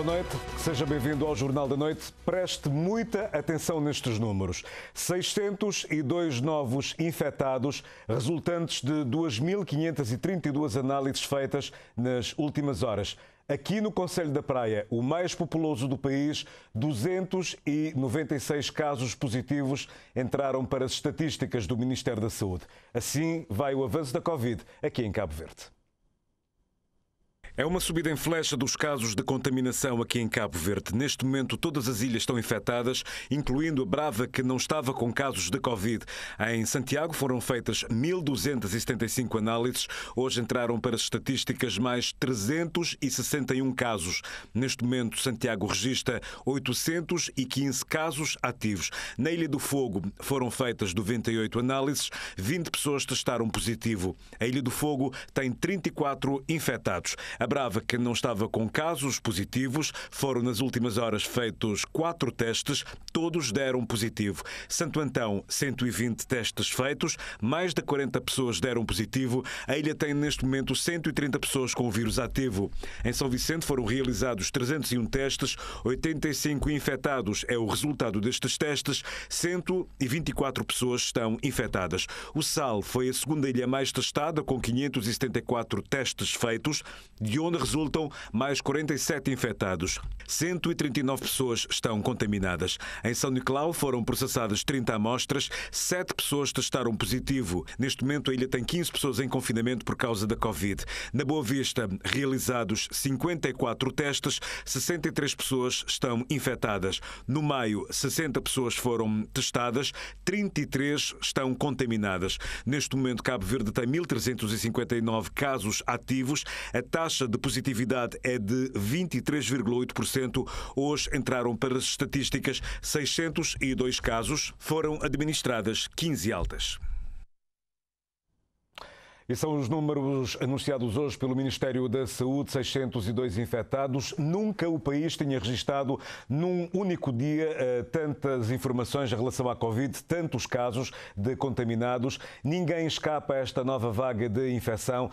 Boa noite, seja bem-vindo ao Jornal da Noite. Preste muita atenção nestes números: 602 novos infectados, resultantes de 2.532 análises feitas nas últimas horas. Aqui no Conselho da Praia, o mais populoso do país, 296 casos positivos entraram para as estatísticas do Ministério da Saúde. Assim vai o avanço da Covid aqui em Cabo Verde. É uma subida em flecha dos casos de contaminação aqui em Cabo Verde. Neste momento, todas as ilhas estão infectadas, incluindo a Brava, que não estava com casos de Covid. Em Santiago foram feitas 1.275 análises. Hoje entraram para as estatísticas mais 361 casos. Neste momento, Santiago registra 815 casos ativos. Na Ilha do Fogo foram feitas 98 análises, 20 pessoas testaram positivo. A Ilha do Fogo tem 34 infectados. A Brava que não estava com casos positivos. Foram nas últimas horas feitos quatro testes, todos deram positivo. Santo Antão, 120 testes feitos, mais de 40 pessoas deram positivo. A ilha tem neste momento 130 pessoas com o vírus ativo. Em São Vicente foram realizados 301 testes, 85 infectados é o resultado destes testes, 124 pessoas estão infectadas. O Sal foi a segunda ilha mais testada, com 574 testes feitos. De de onde resultam mais 47 infectados. 139 pessoas estão contaminadas. Em São Nicolau foram processadas 30 amostras, 7 pessoas testaram positivo. Neste momento, a ilha tem 15 pessoas em confinamento por causa da Covid. Na Boa Vista, realizados 54 testes, 63 pessoas estão infectadas. No maio, 60 pessoas foram testadas, 33 estão contaminadas. Neste momento, Cabo Verde tem 1.359 casos ativos. A taxa de positividade é de 23,8%. Hoje entraram para as estatísticas 602 casos, foram administradas 15 altas. E são os números anunciados hoje pelo Ministério da Saúde, 602 infectados. Nunca o país tinha registado num único dia eh, tantas informações em relação à Covid, tantos casos de contaminados. Ninguém escapa a esta nova vaga de infecção